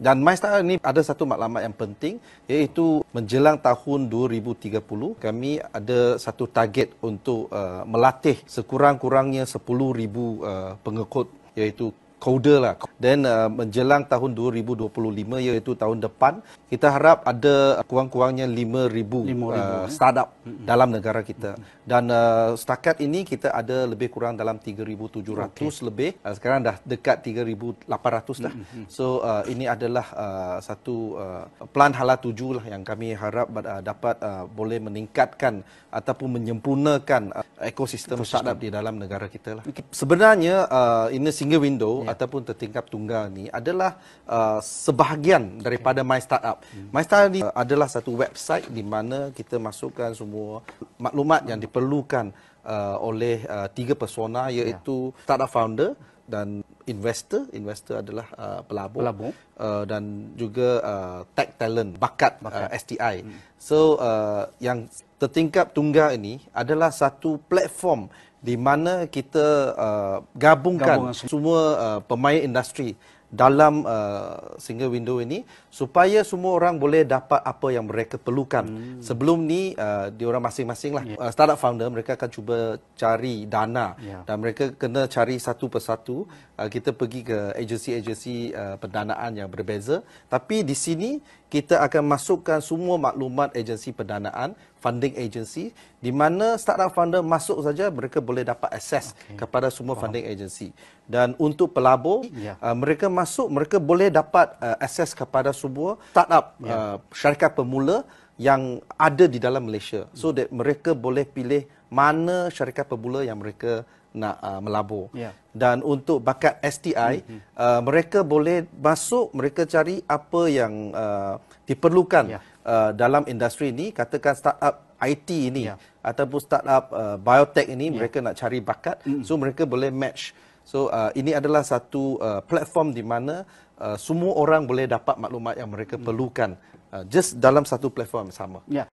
Dan MyStar ini ada satu maklumat yang penting iaitu menjelang tahun 2030 kami ada satu target untuk uh, melatih sekurang-kurangnya 10,000 uh, pengikut iaitu Koda lah. Dan uh, menjelang tahun 2025 iaitu tahun depan, kita harap ada kurang-kurangnya 5,000 uh, eh? startup eh? dalam negara kita. Dan uh, setakat ini kita ada lebih kurang dalam 3,700 okay. lebih. Uh, sekarang dah dekat 3,800 dah. So uh, ini adalah uh, satu uh, pelan hala tuju lah yang kami harap uh, dapat uh, boleh meningkatkan ataupun menyempurnakan uh, ekosistem, ekosistem startup di dalam negara kita lah. Sebenarnya uh, in single window, Yeah yeah. ataupun tertingkap tunggal ni adalah uh, sebahagian daripada okay. My Startup. Hmm. My Startup ni uh, adalah satu website di mana kita masukkan semua maklumat yang diperlukan uh, oleh uh, tiga persona ya. iaitu yeah. startup founder dan investor investor adalah uh, pelabur, pelabur. Uh, dan juga uh, tech talent bakat, uh, bakat. Uh, STI hmm. so uh, yang tertingkap tunggal ini adalah satu platform di mana kita uh, gabungkan Gabung. semua uh, pemain industri dalam uh, single window ini supaya semua orang boleh dapat apa yang mereka perlukan. Hmm. Sebelum ni uh, orang masing-masing lah yeah. uh, startup founder mereka akan cuba cari dana yeah. dan mereka kena cari satu persatu uh, kita pergi ke agensi-agensi uh, pendanaan yang berbeza tapi di sini kita akan masukkan semua maklumat agensi pendanaan funding agency di mana startup funder masuk saja mereka boleh dapat akses okay. kepada semua wow. funding agency dan untuk pelabur yeah. uh, mereka masuk mereka boleh dapat uh, akses kepada semua startup yeah. uh, syarikat pemula yang ada di dalam Malaysia so hmm. that mereka boleh pilih mana syarikat pemula yang mereka nak uh, melabur. Yeah. Dan untuk bakat STI, mm-hmm. Hmm. uh, mereka boleh masuk, mereka cari apa yang uh, diperlukan yeah. uh, dalam industri ini, katakan startup IT ini yeah. ataupun startup uh, biotech ini, yeah. mereka nak cari bakat, mm-hmm. so mereka boleh match. So uh, ini adalah satu uh, platform di mana uh, semua orang boleh dapat maklumat yang mereka mm-hmm. perlukan uh, just dalam satu platform sama. Yeah.